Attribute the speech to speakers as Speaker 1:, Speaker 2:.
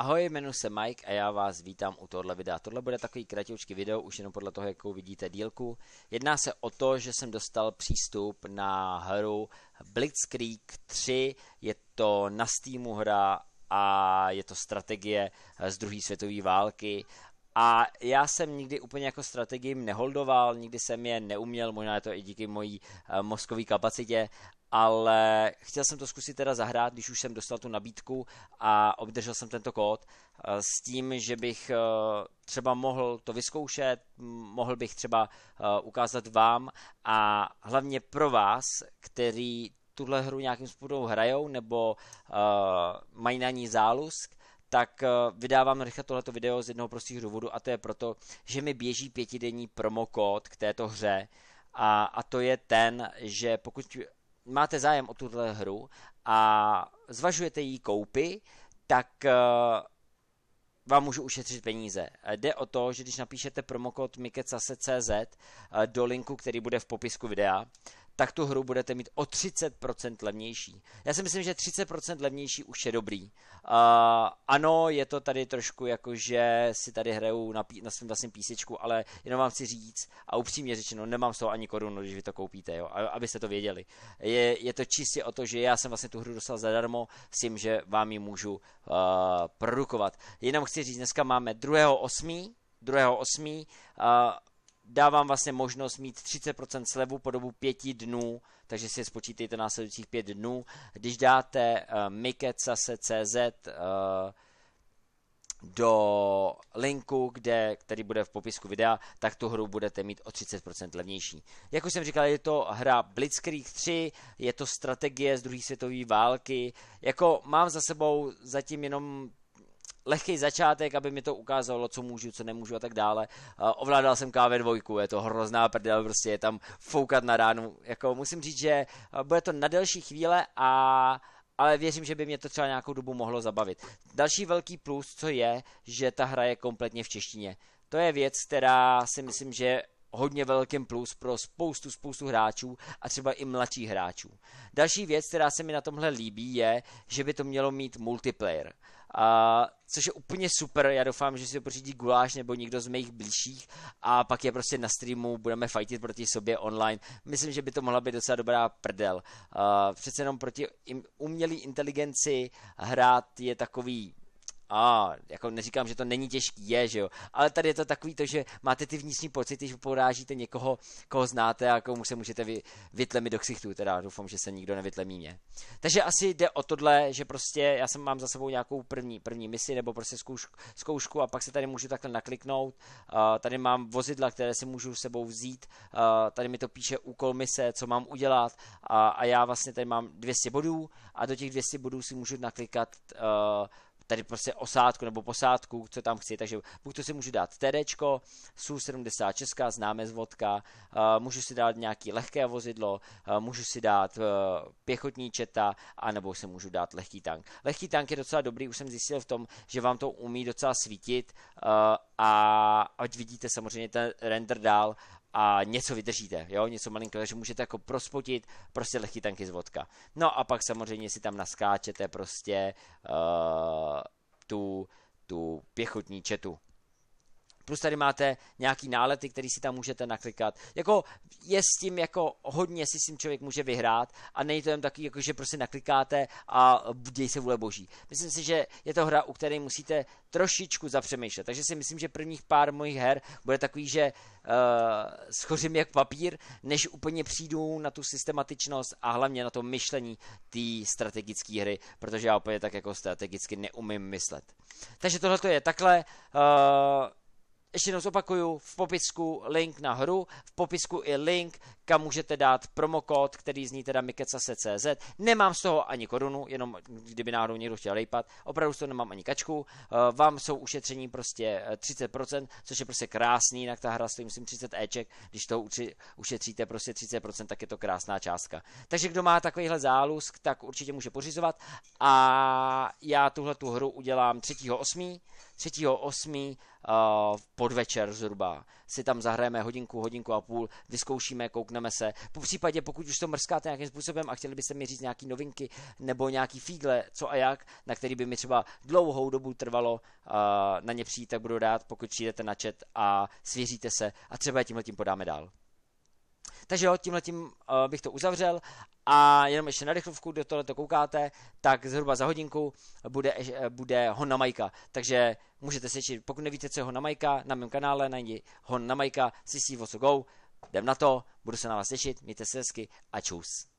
Speaker 1: Ahoj, jmenuji se Mike a já vás vítám u tohle videa. Tohle bude takový kratěvčký video, už jenom podle toho, jakou vidíte dílku. Jedná se o to, že jsem dostal přístup na hru Blitzkrieg 3. Je to na Steamu hra a je to strategie z druhé světové války. A já jsem nikdy úplně jako strategii neholdoval, nikdy jsem je neuměl, možná je to i díky mojí eh, mozkové kapacitě, ale chtěl jsem to zkusit teda zahrát, když už jsem dostal tu nabídku a obdržel jsem tento kód eh, s tím, že bych eh, třeba mohl to vyzkoušet, mohl bych třeba eh, ukázat vám a hlavně pro vás, který tuhle hru nějakým způsobem hrajou nebo mají na ní zálusk, tak vydávám rychle tohleto video z jednoho prostých důvodu a to je proto, že mi běží pětidenní promokód k této hře a, a to je ten, že pokud máte zájem o tuhle hru a zvažujete její koupy, tak eh, vám můžu ušetřit peníze. Eh, jde o to, že když napíšete promokod mikecase.cz eh, do linku, který bude v popisku videa, tak tu hru budete mít o 30% levnější. Já si myslím, že 30% levnější už je dobrý. Uh, ano, je to tady trošku jako, že si tady hraju na, pí- na svém vlastním písečku, ale jenom vám chci říct a upřímně řečeno, nemám z toho ani korunu, když vy to koupíte, jo, abyste to věděli. Je, je to čistě o to, že já jsem vlastně tu hru dostal zadarmo s tím, že vám ji můžu uh, produkovat. Jenom chci říct, dneska máme 2.8., 2.8. Uh, dávám vlastně možnost mít 30% slevu po dobu 5 dnů, takže si je spočítejte následujících 5 dnů. Když dáte uh, eh, mikecase.cz uh, eh, do linku, kde, který bude v popisku videa, tak tu hru budete mít o 30% levnější. Jak už jsem říkal, je to hra Blitzkrieg 3, je to strategie z druhé světové války. Jako mám za sebou zatím jenom lehký začátek, aby mi to ukázalo, co můžu, co nemůžu a tak dále. Uh, ovládal jsem KV2, je to hrozná prdel, prostě je tam foukat na ránu. Jako musím říct, že bude to na delší chvíle a ale věřím, že by mě to třeba nějakou dobu mohlo zabavit. Další velký plus, co je, že ta hra je kompletně v češtině. To je věc, která si myslím, že hodně velkým plus pro spoustu, spoustu hráčů a třeba i mladších hráčů. Další věc, která se mi na tomhle líbí, je, že by to mělo mít multiplayer. A, což je úplně super, já doufám, že si to pořídí Guláš nebo někdo z mých blížších a pak je prostě na streamu, budeme fightit proti sobě online. Myslím, že by to mohla být docela dobrá prdel. A, přece jenom proti umělé inteligenci hrát je takový a jako neříkám, že to není těžký, je, že jo, ale tady je to takový to, že máte ty vnitřní pocity, že porážíte někoho, koho znáte a komu se můžete vy, vytlemit do ksichtu, teda doufám, že se nikdo nevytlemí mě. Takže asi jde o tohle, že prostě já jsem mám za sebou nějakou první, první misi nebo prostě zkoušku, zkoušku a pak se tady můžu takhle nakliknout, uh, tady mám vozidla, které si můžu sebou vzít, uh, tady mi to píše úkol mise, co mám udělat a, a já vlastně tady mám 200 bodů a do těch 200 bodů si můžu naklikat uh, tady prostě osádku nebo posádku, co tam chci, takže buď to si můžu dát TDčko, SU-76, známe z vodka, uh, můžu si dát nějaký lehké vozidlo, uh, můžu si dát uh, pěchotní četa, anebo si můžu dát lehký tank. Lehký tank je docela dobrý, už jsem zjistil v tom, že vám to umí docela svítit uh, a ať vidíte samozřejmě ten render dál a něco vydržíte, jo, něco malinkého, že můžete jako prospotit prostě tanky z vodka. No a pak samozřejmě si tam naskáčete prostě uh, tu, tu pěchotní četu, plus tady máte nějaký nálety, který si tam můžete naklikat. Jako je s tím jako hodně si s tím člověk může vyhrát a není to jen takový, jako že prostě naklikáte a děj se vůle boží. Myslím si, že je to hra, u které musíte trošičku zapřemýšlet. Takže si myslím, že prvních pár mojich her bude takový, že uh, schořím jak papír, než úplně přijdu na tu systematičnost a hlavně na to myšlení té strategické hry, protože já úplně tak jako strategicky neumím myslet. Takže tohle je takhle. Uh, ještě jednou zopakuju, v popisku link na hru, v popisku i link, kam můžete dát promokód, který zní teda mikecase.cz. Nemám z toho ani korunu, jenom kdyby náhodou někdo chtěl lejpat, Opravdu z toho nemám ani kačku. Eh, vám jsou ušetření prostě 30%, eh, což je prostě krásný, jinak ta hra stojí myslím 30 Eček. Když to ušetříte prostě 30%, tak je to krásná částka. Takže kdo má takovýhle zálusk, tak určitě může pořizovat. A já tuhle tu hru udělám 3.8. 3.8. Uh, po podvečer zhruba. Si tam zahrajeme hodinku, hodinku a půl, vyzkoušíme, koukneme se. Po případě, pokud už to mrskáte nějakým způsobem a chtěli byste mi říct nějaké novinky nebo nějaký fígle, co a jak, na který by mi třeba dlouhou dobu trvalo uh, na ně přijít, tak budu rád, pokud přijdete na chat a svěříte se a třeba tímhle tím podáme dál. Takže jo, tímhle tím uh, bych to uzavřel a jenom ještě na rychlovku, kdo tohle to koukáte, tak zhruba za hodinku bude, eh, bude na Majka. Takže můžete se čít, pokud nevíte, co je na Majka, na mém kanále najdi na Majka, CC Voso Go, jdem na to, budu se na vás těšit, mějte se hezky a čus.